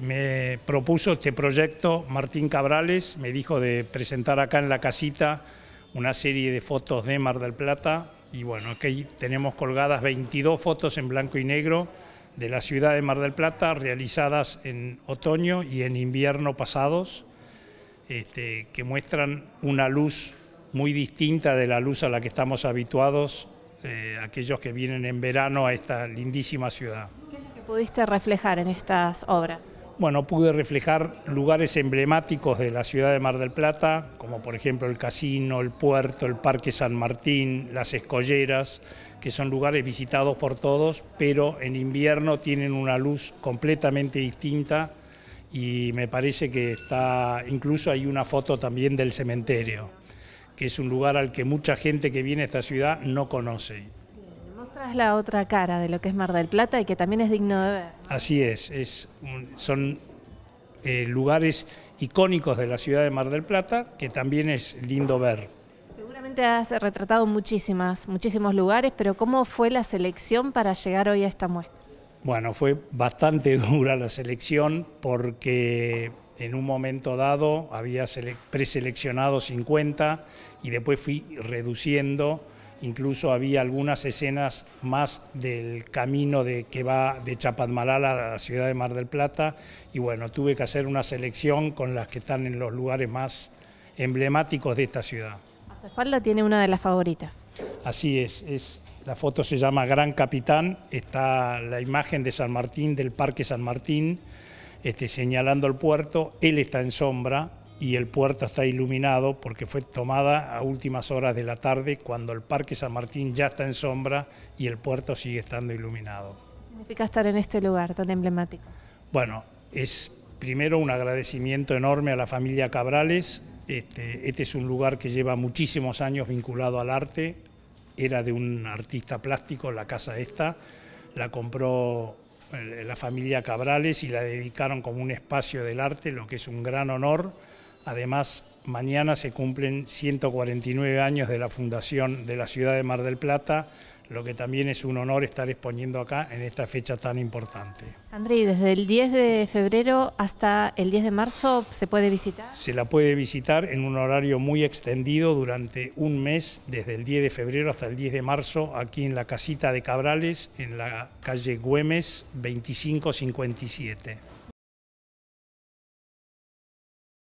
me propuso este proyecto Martín Cabrales, me dijo de presentar acá en la casita una serie de fotos de Mar del Plata y bueno, aquí tenemos colgadas 22 fotos en blanco y negro de la ciudad de Mar del Plata realizadas en otoño y en invierno pasados, este, que muestran una luz muy distinta de la luz a la que estamos habituados eh, aquellos que vienen en verano a esta lindísima ciudad. ¿Qué es lo que pudiste reflejar en estas obras? Bueno, pude reflejar lugares emblemáticos de la ciudad de Mar del Plata, como por ejemplo el casino, el puerto, el Parque San Martín, las escolleras, que son lugares visitados por todos, pero en invierno tienen una luz completamente distinta y me parece que está, incluso hay una foto también del cementerio, que es un lugar al que mucha gente que viene a esta ciudad no conoce la otra cara de lo que es Mar del Plata y que también es digno de ver. Así es, es son eh, lugares icónicos de la ciudad de Mar del Plata que también es lindo ver. Seguramente has retratado muchísimas, muchísimos lugares, pero ¿cómo fue la selección para llegar hoy a esta muestra? Bueno, fue bastante dura la selección porque en un momento dado había preseleccionado 50 y después fui reduciendo Incluso había algunas escenas más del camino de, que va de Chapadmalal a la ciudad de Mar del Plata y bueno, tuve que hacer una selección con las que están en los lugares más emblemáticos de esta ciudad. A su espalda tiene una de las favoritas. Así es, es la foto se llama Gran Capitán, está la imagen de San Martín, del Parque San Martín, este, señalando el puerto, él está en sombra, y el puerto está iluminado porque fue tomada a últimas horas de la tarde cuando el Parque San Martín ya está en sombra y el puerto sigue estando iluminado. ¿Qué significa estar en este lugar tan emblemático? Bueno, es primero un agradecimiento enorme a la familia Cabrales. Este, este es un lugar que lleva muchísimos años vinculado al arte. Era de un artista plástico la casa esta. La compró eh, la familia Cabrales y la dedicaron como un espacio del arte, lo que es un gran honor Además, mañana se cumplen 149 años de la fundación de la ciudad de Mar del Plata, lo que también es un honor estar exponiendo acá en esta fecha tan importante. André, desde el 10 de febrero hasta el 10 de marzo se puede visitar? Se la puede visitar en un horario muy extendido durante un mes, desde el 10 de febrero hasta el 10 de marzo, aquí en la casita de Cabrales, en la calle Güemes 2557.